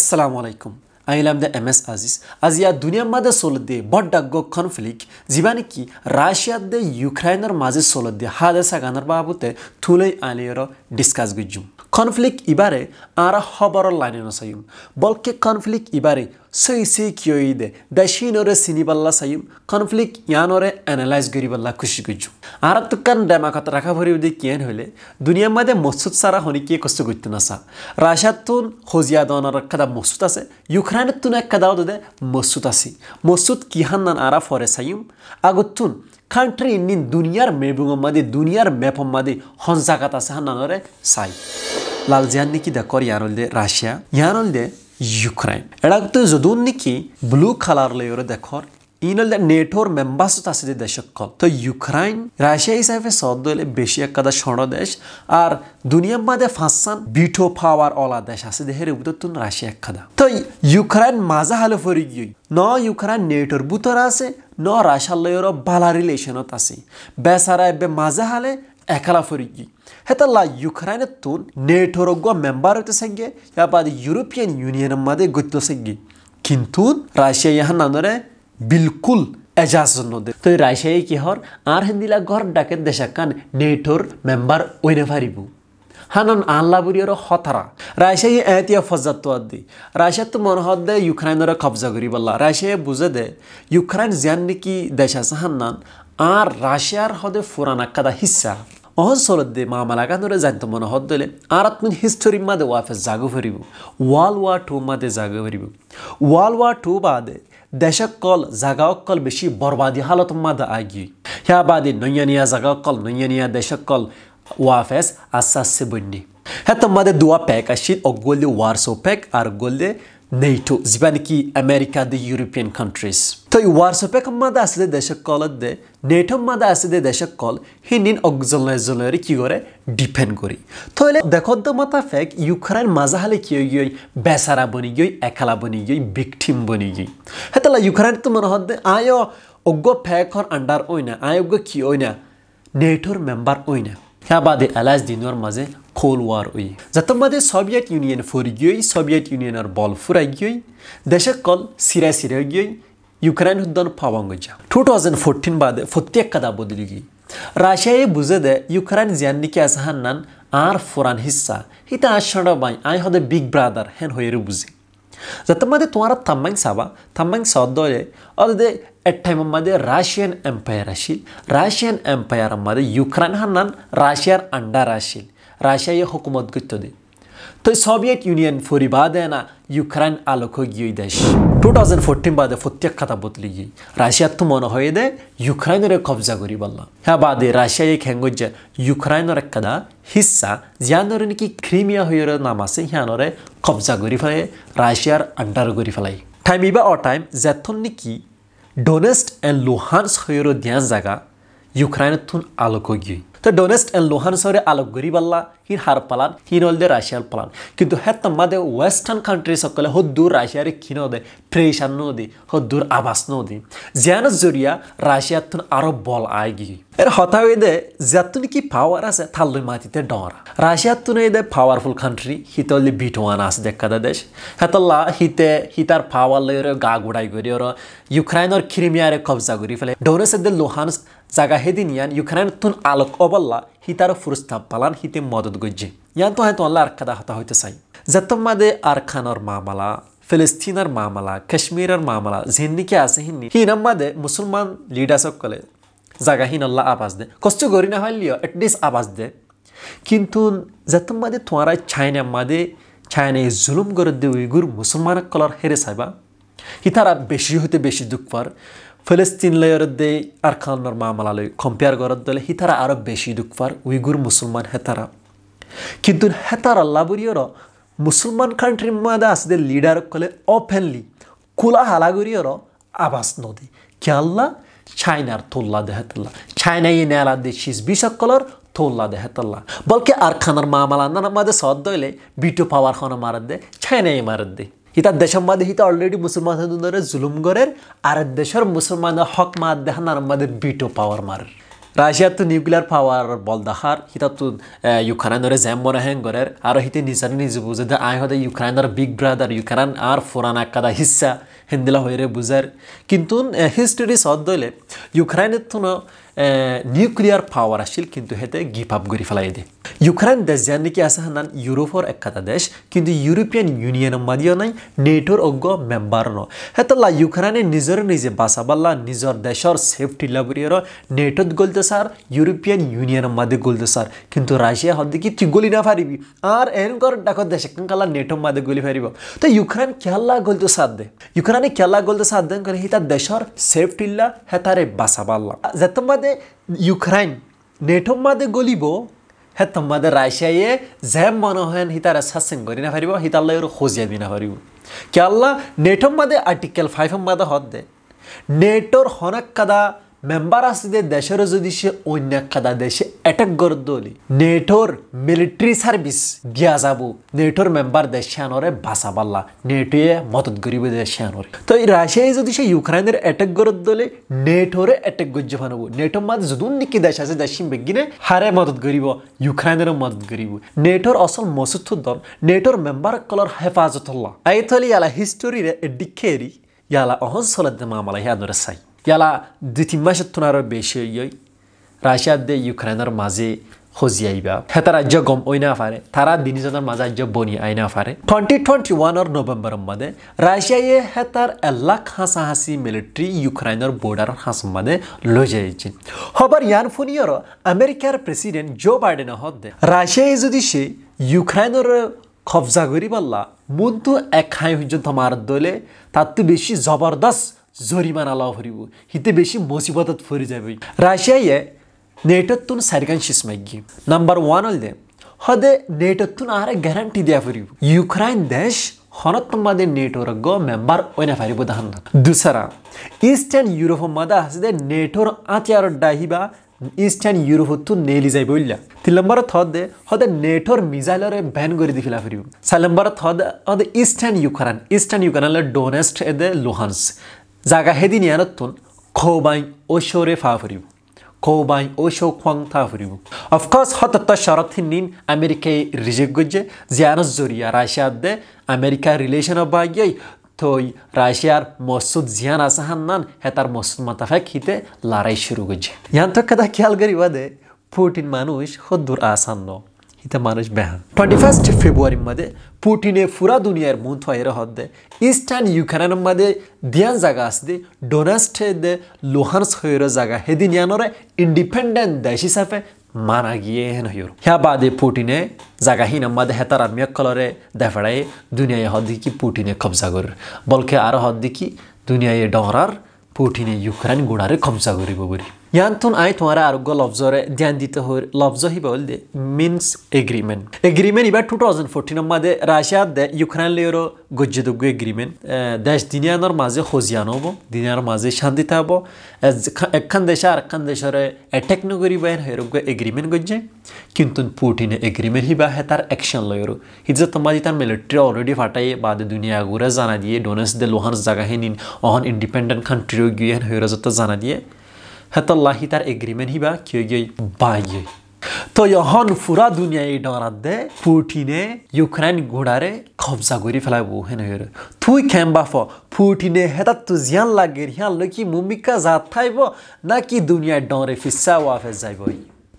আসসালামু আলাইকুম আই এলাম দ্য এম এস আজিজ আজিয়া দুনিয়ার দে চলে দিয়ে বড্ডাগ্য কনফ্লিক্ট যিবা নাকি রাশিয়ার দে ইউক্রাইনের মাঝে চলে দে হাদেসা গানের বাবুতে থুলাই আলিয়র ಡಿಸ್ಕಸ್ ಗುಜ್ಜು ಕಾನ್ಫ್ಲಿಕ್ಟ್ ಇಬಾರೆ ಆರ ಹಬರ ಲೈನೇನ ಸಯುಮ್ ಬಲ್ಕೆ ಕಾನ್ಫ್ಲಿಕ್ಟ್ ಇಬಾರೆ ಸೈ ಸೈ ಕಿಯೋಯಿದೆ ದಶೀನೋರೆ ಸಿನಿಬಲ್ಲ ಸಯುಮ್ ಕಾನ್ಫ್ಲಿಕ್ಟ್ ಯಾನೋರೆ ಅನಲೈಸ್ ಗರಿಬಲ್ಲ ಖುಷಿ ಗುಜ್ಜು ಆರ ತುಕ್ಕನ್ ಡ್ಯಾಮ ಕತ ರಖಾ ಭರಿಯುವುದಕ್ಕೆ ಏನು ಹೇಳಿ দুনিয়ার মাঝে মসুদ সারা হনিকে কষ্ট করতে না সা রাশাতুন হজিয়া দনার কাদা মসুদ আছে ইউক্রেনের তুন এক কাদাও দে মসুদ আসি মসুদ কিহান নান আরা ফরে সাইম আগতুন কান্ট্রি নি দুনিয়ার মেবুং মাদি দুনিয়ার মেপম মাদে হনজাগাত আছে হানরে সাই লাল জিয়ান নিকি দা কর ইয়ারল দে রাশিয়া ইয়ারল দে ইউক্রেন এড়া তো যদুন নিকি ব্লু কালার লে দেখ দেখর ইনল দে নেটোর আছে যে আছে দেশক তো ইউক্রাইন রাশিয়া হিসাবে সদ সদলে বেশি এক কথা শোনো দেশ আর দুনিয়া মাদে ফাঁসান বিঠো পাওয়ার অলা দেশ আছে দেহের উদ্যতুন রাশিয়া এক কথা তো ইউক্রেন মাজা হালে ফরি গিয়ে ন ইউক্রাইন নেটোর বুতর আছে নরা সাল্লাইর বালা রিলেশনত আছে বেসারা এবে মাঝে হালে একলা ফরিগি হেতাল্লা ইউক্রাইনে তুন নেটোরজ্ঞ মেম্বার হতে সঙ্গে ইয়াবাদ ইউরোপিয়ান ইউনিয়নের মাদে গত্য সঙ্গে কিন্তু রাশিয়া ইহান নানরে বিলকুল এজাজ নদে তো রাশিয়াই হর আর হিন্দিলা ঘর ডাকে দেশাকান নেটোর মেম্বার ওইনে ফারিবু হানান আল্লাহ বুড়িয়র হতারা রাশিয়া ই এতিয়া ফজাত দি আদি তো মনে হত দে ইউক্রাইনের কবজা করি বললা রাশিয়া বুঝে দে ইউক্রাইন জিয়ান নাকি দেশ আছে হান্নান আর রাশিয়ার হদে ফুরান আকাদা হিসা অহন সলত দে মামালা কানরে জানতো মনে হত দলে আর আত্মিন হিস্টোরি মাদে ওয়াফে জাগো ফেরিব ওয়াল ওয়ার টু মাদে জাগো ফেরিব ওয়াল ওয়ার টু বাদে দেশক কল জাগা কল বেশি বরবাদী হালত মাদে আগি হ্যাঁ বাদে নৈয়ানিয়া জাগাওকল নৈয়ানিয়া কল ওয়াফেস আসাসে বন্যি হ্যাঁ তোমাদের দোয়া প্যাক আসি ও গোল ওয়ারসো প্যাক আর গোলে নেইটো যা নাকি আমেরিকা দি ইউরোপিয়ান কান্ট্রিজ তো ওয়ারসো প্যাক মাদা আসে দেশক কল দে নেইটো মাদা আসে দে দেশক কল হিন্দিন নিন অগজলে জলরে কি করে ডিফেন্ড করি তাহলে দেখো তো মাতা ফ্যাক ইউক্রেন মাজা হলে কি হয়ে গই বেসারা বনি গই একালা বনি গই বিকটিম বনি গই হ্যাঁ তাহলে ইউক্রেন তো মনে হতে আয় অগ্য ফ্যাকর আন্ডার ওই না আয় অগ্য কি ওই না নেইটোর মেম্বার ওই না How about the allies dinor maze Cold War uy. Zatim bade Soviet Union forgiyoy, Soviet Union ar balfura giyoy, deshe kal sira sira giyoy, Ukraine huddan pavangoja. 2014 bade fottiyak kada bodiligi. Rusya'yı buzede Ukrayna ziyanniki azhannan ar furan hissa. Hita aşırı bay ay hada Big Brother hen hoyeri buzi. Затоа маде туара тамманг сава, тамманг соддоле, оде at time maade Russian Empire ashil, Russian Empire maade Ukraine hanan Russia under ashil, Russia ye hukumat guttode. তো Soviet Union फोरी বাদে না ইউক্রাইন আলোক গিয়ে দেশ two thousand fourteen বাদে প্রত্যেক বদলি গিয়ে রাশিয়ার তো মনে হয়ে দে ইউক্রাইনের কবজা করি বললাম হ্যাঁ বাদে রাশিয়া এই খেঙ্গজ্জে ইউক্রাইনের একটা হিসা জিয়ানরে নাকি ক্রিমিয়া হয়ে নাম আছে হিয়ানরে কবজা করে ফেলে রাশিয়ার আন্ডার করে ফেলাই টাইম ইবা অ টাইম যেথন নাকি ডোনেস্ট এন্ড লোহানস হয়ে দিয়া জায়গা ইউক্রাইনের থুন আলোক গিয়ে তো ডোনেস্ট এন্ড লোহানসরে আলোক করি পাল্লা hir har palan hinolde Russia palan kintu hetta made western countries okale hoddur Russia re kinode pressure no di hoddur abas no di ziana zuriya Russia tun aro bol aigi এর হতা হইদে যাতুন কি পাওয়ার আছে থাল্লুই মাটিতে ডরা Russia তুনে এদে powerful country হিতলি বিটওয়ান আছে দেখাদা দেশ হেতল্লা হিতে হিতার পাওয়ার লই গা গুড়াই করি ওর ইউক্রাইনর ক্রিমিয়ারে কবজা করি ফেলে ডোনেস এদে লোহানস জাগা হেদিন ইয়ান ইউক্রাইন তুন আলোক অবল্লা ಹಿತಾರ ಫುರುಸ್ತಾ ಪಲಾನ್ ಹಿತೆ ಮದದ್ হয়তো আল্লাহ আর কাদা হতা হইতে চাই ಸಾಯಿ আর খানর মামালা ফিলিস্তিনের মামলা কাশ্মীরের মামলা জিন্নিকে আছে হি নাম্মাদে মুসলমান লিডার সকলে জাগা আল্লাহ আবাস দে কষ্ট করি না হইলিও এটলিস্ট আবাস দে কিন্তু যাতম্মাদে তোমারা ছাইনাম্মাদে ছাইনায় জুলুম করে দে উইগুর মুসলমান কলার হেরে সাইবা হিতারা বেশি হইতে বেশি দুঃখ পার ফিলিস্তিন লয়রদ্দে আর খানোর মামলালয় কম্পেয়ার করার দলে হিতারা আরো বেশি দুঃখবার উইগুর মুসলমান হেতারা কিন্তু হেতার আল্লাবরিয়র মুসলমান কান্ট্রির মাদে আসতে লিডার কলে অফেনলি খোলা হালাগুরিয়র আবাস নদী কে আল্লাহ চাইনার তোল্লা দেহাতাল্লাহ চাইনা ই নেলা দে শিস বিষকলর তোল্লা দেহাতাল্লাহ বলকে আর খানার মামালা নানা মাদে দইলে বিটো পাওয়ার খানা মারার দে চাইনাই মারার দে ইতা দেশের হিতা অলরেডি মুসলমান হিন্দুদের জুলুম করের আর দেশের মুসলমানের হক মাত দেখানার মাঝে বিটো পাওয়ার মার রাশিয়ার তো নিউক্লিয়ার পাওয়ার বল দেখার হিতা তো ইউক্রাইনের জ্যাম মরে হ্যাং করের আর হিতে নিজের নিজে বুঝে আয় হতে ইউক্রাইনের বিগ ব্রাদার ইউক্রাইন আর ফোরান আকাদা হিসা হিন্দিলা হইরে বুজার কিন্তু হিস্ট্রি সদ দইলে ইউক্রাইনের তুন নিউক্লিয়ার পাওয়ার আসিল কিন্তু হেতে গিপ আপ করে ফেলাই দে ইউক্রাইন দেশ যার নাকি আছে হান ইউরোপর একটা দেশ কিন্তু ইউরোপিয়ান ইউনিয়ন মাদিও নাই নেটোর অজ্ঞ মেম্বার ন হেতলা ইউক্রাইনে নিজের নিজে বাসাবাল্লা নিজের দেশর সেফটি লাবরিয়র নেটোত গলতে সার ইউরোপিয়ান ইউনিয়নের মাদে গলতে সার কিন্তু রাশিয়া হদ্দে কি তুই গলি না পারিবি আর এনকর ডাকর দেশ কালা নেটোর মাদে গলি পারিব তো ইউক্রাইন কেহাল্লা গলতে সার দে ইউক্রাইন ananik yalla golda sadden kare hita deshar safetylla hetare basaballa বাদে ইউক্রাইন নেটম মাদে গলিব হে তোমাদের রাশিয়ায়ে যেম মনে হয় হিতারা শাসন করি না পারিব হিতাল্লা ওর খোঁজিয়া দি না পারিব কে আল্লাহ নেটোর মাদে আর্টিকেল ফাইভ মাদে হদ দে নেটোর হনাক্কাদা মেম্বার যে দেশের যদি সে অন্য একটা দেশে অ্যাটাক করে দলি নেটোর মিলিটারি সার্ভিস দিয়া যাব নেটোর মেম্বার দেশে আনরে বাসা পাল্লা নেটোয়ে মদত করিব দেশে আনর তো এই রাশিয়ায় যদি সে ইউক্রাইনের অ্যাটাক করে দলে নেটোরে অ্যাটাক গজ্জে ফানব নেটোর মাঝে যদি নিকি দেশ আছে দেশ বিজ্ঞানে হারে মদত করিব ইউক্রেনের মদত করিব নেটোর আসল মসুদ দল নেটোর মেম্বার কলর হেফাজত হল্লা আইতলি আলা হিস্টোরিরে ডিকেরি ইয়ালা অহন সলাদ্দে মামালা হিয়াদরে সাই ইয়ালা দুই তিন মাসের তোনারও বেশি ইয়ই রাশিয়ার দে ইউক্রেনের মাঝে খোঁজিয়াইবা হেতা রাজ্য গম ওই না পারে তারা দিনজনের মাঝে রাজ্য বনি আই না পারে টোয়েন্টি টোয়েন্টি ওয়ানের নভেম্বর মাদে রাশিয়ায় হেতার এলাক হাসাহাসি মিলিটারি ইউক্রাইনের বর্ডার হাস মাদে লই যাইছে হবার ইয়ান ফুনিয়র আমেরিকার প্রেসিডেন্ট জো বাইডেন দে রাশিয়ায় যদি সে ইউক্রাইনের কবজা করি পাল্লা মুদ্দু এক হাই হুজন তোমার দলে তার বেশি জবরদস্ত জরিমানা লাভ হরিব হিতে বেশি মুসিবতত ফরি যাবে রাশিয়ায় নেটত্তুন সারগানশিস মাইগি নাম্বার ওয়ান হল দে হদে নেটত্তুন আরে গ্যারান্টি দেয়া ফরিব ইউক্রাইন দেশ হনত্তমাদে নেটোর গ মেম্বার ওইনা ফারিব দাহান দুসারা ইস্টার্ন ইউরোপ মাদা হাসদে নেটোর আতিয়ার ডাহিবা ইস্টার্ন তু নেলি যাই বইলা তিন নম্বর দে হদে নেটোর মিজাইলরে ব্যান করে দিফিলা ফেলা ফিরিব চার নম্বর থদ হদে eastern Ukraine eastern Ukraine Donetsk এদে Luhansk Zaga 자가 헤디니 안었던 코바인 오쇼레 파브리브 코바인 오쇼 kwang 타브리브 of course 하tta sharatinnin amerikay reject goje ziana Zuria, russia de america relation of bagay toy russia mosud ziana Sahanan, hetar mosud Matafekite, Lare Shuruguje. shuru goje yan to kada kyal gari wade Putin মানুষ হদ্দুর আসান্ন හිතමානජ බැහන්. 21 ෆෙබුවරින් මද පූටිනේ පුරා දුනියර් මුන්තු අයර හොද්ද. ඉස්ටන් යුකනනම් මද දියන් দে ඩොනස්ටේද ලොහන්ස් හොයර ජග හෙදින් යනොර দেশ දැශි සැප গিয়ে হেন হইর হ্যা বাদে পুটিনে জাগাহি নাম্মাদে হেতার আর্মিয়া কলরে দেফাড়াই দুনিয়ায় হদ্দিকি পুটিনে কবজা গর বলকে আর হদ্দিকি দুনিয়ায় ডরার পুটিনে ইউক্রেন গুড়ারে কবজা করিব বলি ইয়ান্তন আই তোমারা আরোগ্য লফজরে ধ্যান দিতে হর লফজ হিবা হল দে মিন্স এগ্রিমেন্ট এগ্রিমেন্ট ইবার টু থাউজেন্ড ফোরটিন মাদে রাশিয়া দে ইউক্রেন লিয়রো গজ্জেদজ্ঞ এগ্রিমেন্ট দেশ দিনিয়ানোর মাঝে খোঁজিয়ান হব দিনিয়ার মাঝে শান্তি থাকব একখান দেশে আর একখান দেশরে অ্যাটেক নগরি বাইন হেরোগ্য এগ্রিমেন্ট গজ্জে কিন্তু পুটিনে এগ্রিমেন্ট হিবা হে তার অ্যাকশন লয়রো হিজে তোমাদি তার মিলিটারি অলরেডি ফাটাই বাদে দুনিয়া ঘুরে জানা দিয়ে ডোনেস দে লোহান জাগা নিন অহন ইন্ডিপেন্ডেন্ট কান্ট্রিও গিয়ে হেরো যত জানা দিয়ে হেতাল্লাহি তার এগ্রিমেন্ট হিবা কেউ গিয়ে বাইয়ে তো ইহন পুরা দুনিয়া এই দে পুটিনে ইউক্রেন ঘোড়ারে কবজা করি ফেলাই হেন হের তুই খেম্বা ফ পুটিনে হেতা তু জিয়ান লাগে হিয়ান লকি মুমিকা জাত থাইব নাকি দুনিয়ায় ডরে ফিসা ওয়াফে যাইব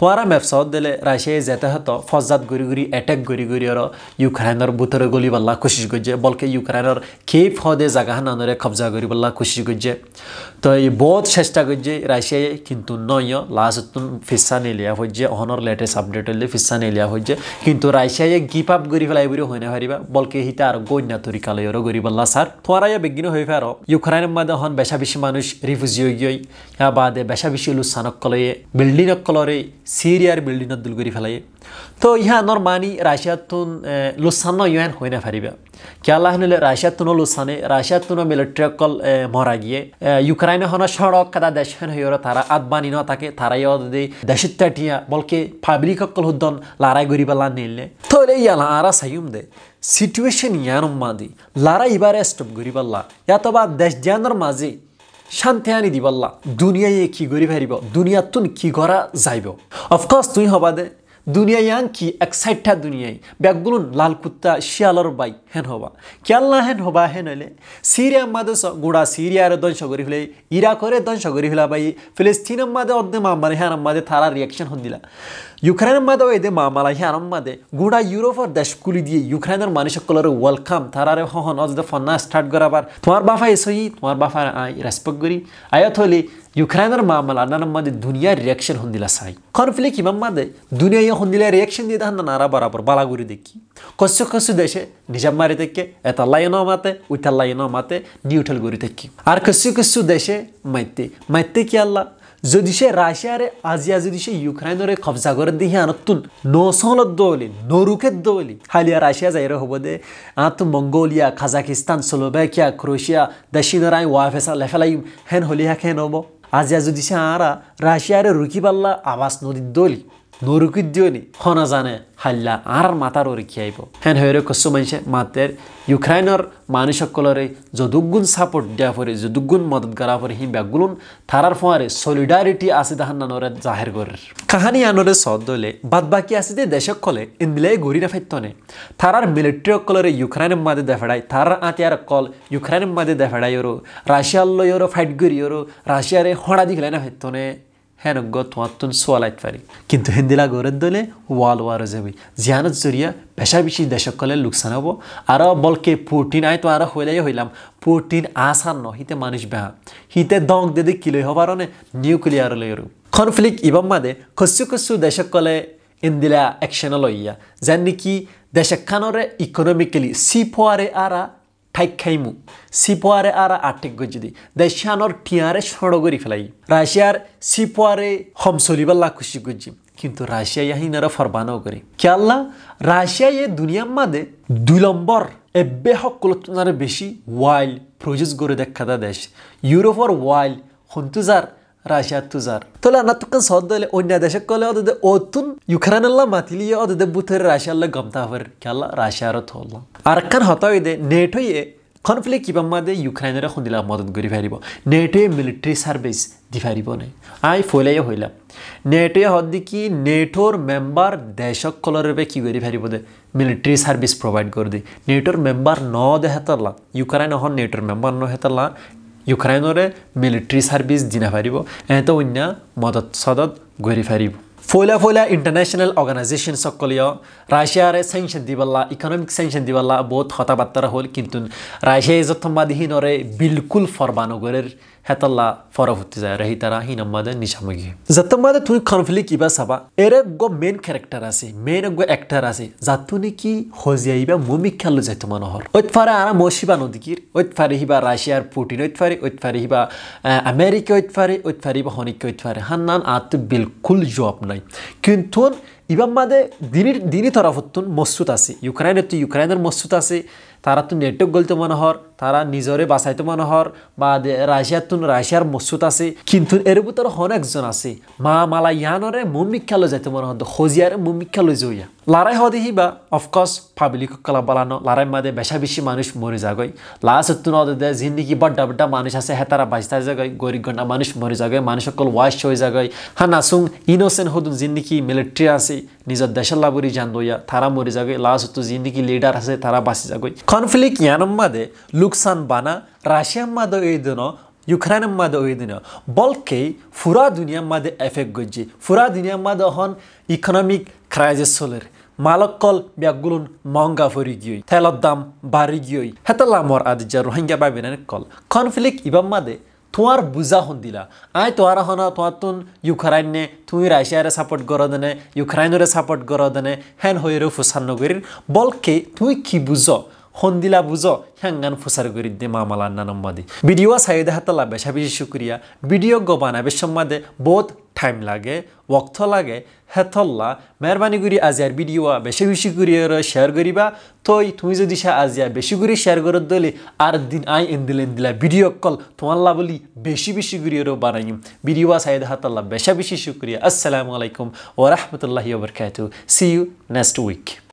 তোয়ারা ব্যবসাত দিলে রাশিয়ায় যেতে হতো ফজাত ঘুরি ঘুরি এটেক ঘুরি ঘুরি আর ইউক্রাইনের ভিতরে গলি বললা কোশিশ করছে বলকে ইউক্রাইনের খেপ ফদে জায়গা নানরে কবজা করি বললা কোশিশ করছে তো এই বহুত চেষ্টা করছে রাশিয়ায় কিন্তু নয় লাস্ট ফিসা নেলিয়া হয়েছে অহনর লেটেস্ট আপডেট হলে ফিসা নেলিয়া হয়েছে কিন্তু রাশিয়ায় গিপ আপ করি ফেলাই বলে হয়ে পারিবা বলকে হিতা আর গন্যা তরিকালয়েরও করি বাল্লা স্যার তোয়ারাইয়া বিঘ্ন হয়ে পারো ইউক্রাইনের মধ্যে হন বেশা বেশি মানুষ রিফিউজি হয়ে গিয়ে বাদে বেশা বেশি লুসানক কলয়ে বিল্ডিং কলরে সিরিয়ার বিল্ডিং দুল করে ফেলাই তো ইহানোর মানি রাশিয়াতুন লুসান ইহান হয়ে না ফারিবে কেলা হলে রাশিয়াতুনও লুসানে রাশিয়াতুনও কল মরা গিয়ে ইউক্রাইন হন সড়ক কাদা দেশ হেন হইয়র তারা আদবানি ন থাকে তারাই যদি দেশিত্যাটিয়া বলকে পাবলিক কল হুদ্দন লড়াই করি নিলে তো এলে ইয়ালা আরা সাইম দে সিটুয়েশন ইয়ানম মাদি লড়াই ইবার স্টপ করি ইয়াতবা দেশ জিয়ানোর মাঝে শান্তি আনি দিবল্লা দুনিয়ায় কি গরিব হারিব দুনিয়াতুন কি করা যাইব অফকোর্স তুই হবা দে দুনিয়ায়ান কি সাইডটা দুনিয়ায় ব্যাগগুলো লাল কুত্তা শিয়ালর বাই হেন হবা কেয়াল্লা হেন হবা হেন হলে সিরিয়া মাদে গুড়া সিরিয়ার দংশ করি হলে ইরাকরে দংশ করি হলা বাই ফিলিস্তিন মাদে অর্ধে মামারে হ্যাঁ মাদে থারা রিয়াকশন হন দিলা ইউক্রেনের মাদে এদে মামালা হ্যান মাদে গুড়া ইউরোপের দেশগুলি দিয়ে ইউক্রেনের সকলের ওয়েলকাম থারারে হহন অজদে ফন্না স্টার্ট করাবার তোমার বাফা এসই তোমার বাফা আই রেসপেক্ট করি আয়াত হলি ಯುಕ್ರೇನರ್ ಮಾಮಲ ನಮ್ಮದು ದುನಿಯಾ ರಿಯಾಕ್ಷನ್ ಹೊಂದಿಲ್ಲ ಸಾಯಿ ಕಾನ್ಫ್ಲಿಕ್ ಇಮ್ಮದೆ ದುನಿಯಾ ಹೊಂದಿಲ್ಲ ರಿಯಾಕ್ಷನ್ ದಿದ ಹಂದ ನಾರ ಬರಾಬರ್ দেখি ದಿಕ್ಕಿ ಕೊಸ್ಸು দেশে নিজাম ನಿಜ ಮಾರಿದಕ್ಕೆ এটা ಏನೋ মাতে ಉಯ್ತಲ್ಲ ಏನೋ মাতে ನ್ಯೂಟಲ್ ಗುರಿ ತೆಕ್ಕಿ আর কিছু কিছু দেশে মাইতে মাইতে কি আল্লাহ যদি সে রাশিয়ারে আজিয়া যদি সে ইউক্রাইনরে কবজা করে দিয়ে আনতুন নসলত দলি নরুকের দলি হালিয়া রাশিয়া যাইরে হব দে আত মঙ্গোলিয়া কাজাকিস্তান স্লোভাকিয়া ক্রোশিয়া দক্ষিণ রায় ওয়াফেসা লেফেলাইম হেন হলিয়া খেন হব আজ যদি সে আঁরা রাশিয়ারে রুকিবাল্লা আবাস নদীর দলি নরুকিত দিওনি হনা জানে হাল্লা আর মাতার ওরে খিয়াইব হেন হয়ে কসু মানুষে মাতের ইউক্রাইনের মানুষ সকলরে যদুগুণ সাপোর্ট দেওয়া পরে যদুগুণ মদত করা পরে হিম ব্যাগুলুন তারার ফোঁয়ারে সলিডারিটি আছে তাহার নানরে জাহের করের কাহানি আনরে সদলে বাদ বাকি আছে যে দেশ সকলে ইন্দিলে ঘুরি না ফাইতনে তারার মিলিটারি সকলরে ইউক্রাইনের মাঝে দেখাড়াই তারার আতিয়ার কল ইউক্রাইনের মাঝে দেখাড়াই ওরো রাশিয়ার লই ওরো ফাইট করি ওরো রাশিয়ারে হড়া দিখলে না ফাইতনে henuggo tuwattun suwalayt fari কিন্তু হিন্দিলা গৌরের দলে ওয়াল ওয়ার যাবি জিয়ানত জরিয়া পেশা বেশি কলে লোকসান হব আর বলকে প্রোটিন আয় তো আর হইলাই হইলাম প্রোটিন আসান ন হিতে মানুষ বেহা হিতে দং দেদি কিলোই হবার নে নিউক্লিয়ার লইরু কনফ্লিক্ট ইবাম মাদে খসু খসু কলে ইন্দিলা একশন লইয়া যেন নাকি দেশখানরে ইকোনমিক্যালি সি ফোয়ারে আরা ঠাইক খাইমু সিপোয়ারে আর আর্থিক গজিদি দেশিয়ানোর টিয়ারে সড়গরি ফেলাই রাশিয়ার সিপোয়ারে হম চলিবাল্লা খুশি গজি কিন্তু রাশিয়া ইয়াহিনারা ফরবানও করে খেয়াল্লা রাশিয়া এ ইয়ে দুনিয়ার মাদে দুই নম্বর এব্বে হকলতনারে বেশি ওয়াইল্ড প্রজেস করে দেখা দেশ ইউরোপর ওয়াইল্ড হন্তুজার রাশিয়া তুজার তোলা না তুকে সদলে অন্য দেশে কলে অদে অতুন ইউক্রেনাল্লা মাতিলিয়ে অদে বুথের রাশিয়াল্লা গমতা হবার খেলা রাশিয়ার থল্লা আর কান হতাই দে নেটোয়ে কনফ্লিক কিবা মাদে ইউক্রেনের খুন্দিলা মদত করি ফারিব নেটোয়ে মিলিটারি সার্ভিস দি ফারিব নে আই ফলাইয়ে হইলা নেটোৱে হদি কি নেটোর মেম্বাৰ দেশক কলরে বাবে কি কৰি ফারিব দে মিলিটারি সার্ভিস প্ৰভাইড কৰি দে নেটোর মেম্বাৰ ন দেহেতলা ইউক্রেন হন নেটোর মেম্বাৰ ন হেতলা ইউক্ৰেইনৰে মিলিটেৰী ছাৰ্ভিচ দি নাপাৰিব এহেঁতে অন্য মদত চদত ঘূৰি ফাৰিব ফৈলা ফৈলা ইণ্টাৰনেশ্যনেল অৰ্গেনাইজেশ্যনছক কলিও ৰাছিয়াৰে চেংচন দি পাৰলা ইকনমিক চেংচন দি পাৰলা বহুত কথা বাৰ্তা হ'ল কিন্তু ৰাছিয়াই যথমাদীহীনৰে বিলকুল ফৰ্বানগৰীৰ hetalla fora hutti zaya rahi tara hi namma de nishamagi zatamba de tuni conflict iba saba ere go main character ase main go actor ase zatuni ki hojaiba mumi khallu jay to manohor oit fara ara moshiba nodigir oit fare hiba russia putin oit fare oit fare hiba america oit fare oit fare hiba honik oit fare hannan at bilkul job nai kintun ইবাম্মাদে দিনের দিনই তরফ মসুদ আছে ইউক্রাইনের তো ইউক্রাইনের মসুদ আছে তারা তো নেটক গলতে মনোহর তারা নিজরে বাঁচাইতে মনোহর বা রাশিয়ার তুন রাশিয়ার মসুদ আছে কিন্তু এর ভিতরে অনেকজন আছে মা মালা ইয়ানরে মুমিক্ষালো যাইতে মনোহর খজিয়ারে মুমিক্ষালো জইয়া লারাই হদেহি বা অফকোর্স পাবলিক কলা বালানো লারাই মাদে বেশা বেশি মানুষ মরে যাগই লাস তুন দে জিন্দিগি বড্ডা বড্ডা মানুষ আছে হেতারা বাঁচতে যাগই গরিব গন্ডা মানুষ মরে যাগই মানুষ সকল ওয়াশ হয়ে যাগই হ্যাঁ নাসুং ইনোসেন্ট হদুন জিন্দিগি মিলিটারি আছে নিজৰ জান জান্দয়া তাৰা মৰি যাগৈ লাষ্টতো জিন্দগী লিডাৰ আছে তাৰা বাচি যাগৈ কনফ্লিক্ট মাদে লোকচান বানা ওই এইদিন ইউক্রেনের মাদে ওই দিন বলকে ফুরা দুনিয়ার মাদে এফেক্ট গজ্জি ফুরা দুনিয়ার মাদে হন ইকোনমিক ক্রাইসিস চলের মালকল ব্যাগুলুন মহঙ্গা ভরি গিয়ে তেলর দাম বাড়ি গিয়ে আদি যা রোহিঙ্গা বাবিনের কল কনফ্লিক্ট ইবাম মাদে তোয়ার বুজা হন্দিলা আয় তোয়ারা হনা তোয়াতুন ইউক্রাইনে তুই রাশিয়ারে সাপোর্ট করো দেনে ইউক্রাইনরে সাপোর্ট করো দেনে হ্যান হইরে ফুসান্নগরীর বলকে তুই কি বুঝ হন্দিলা বুঝো হ্যাঙ্গান ফুসার গরি দে মামালার নানম্মাদি ভিডিও সাইদে হাতে লাগবে বেশি শুক্রিয়া ভিডিও গো বানাবে সম্মাদে বোধ টাইম লাগে ওক্ত লাগে হেথল্লা মেহরবানি করি আজিয়ার ভিডিও বেশি বেশি করে শেয়ার করিবা তই তুমি যদি সে আজিয়া বেশি করে শেয়ার করে দিলে আর দিন আই এন্দিলে দিলা ভিডিও কল তোমাল্লা বলি বেশি বেশি করে বানাই ভিডিও সাইদ হাতাল্লা বেশা বেশি শুক্রিয়া আসসালামু আলাইকুম ওরহমতুল্লাহি ওবরকাত সি ইউ নেক্সট উইক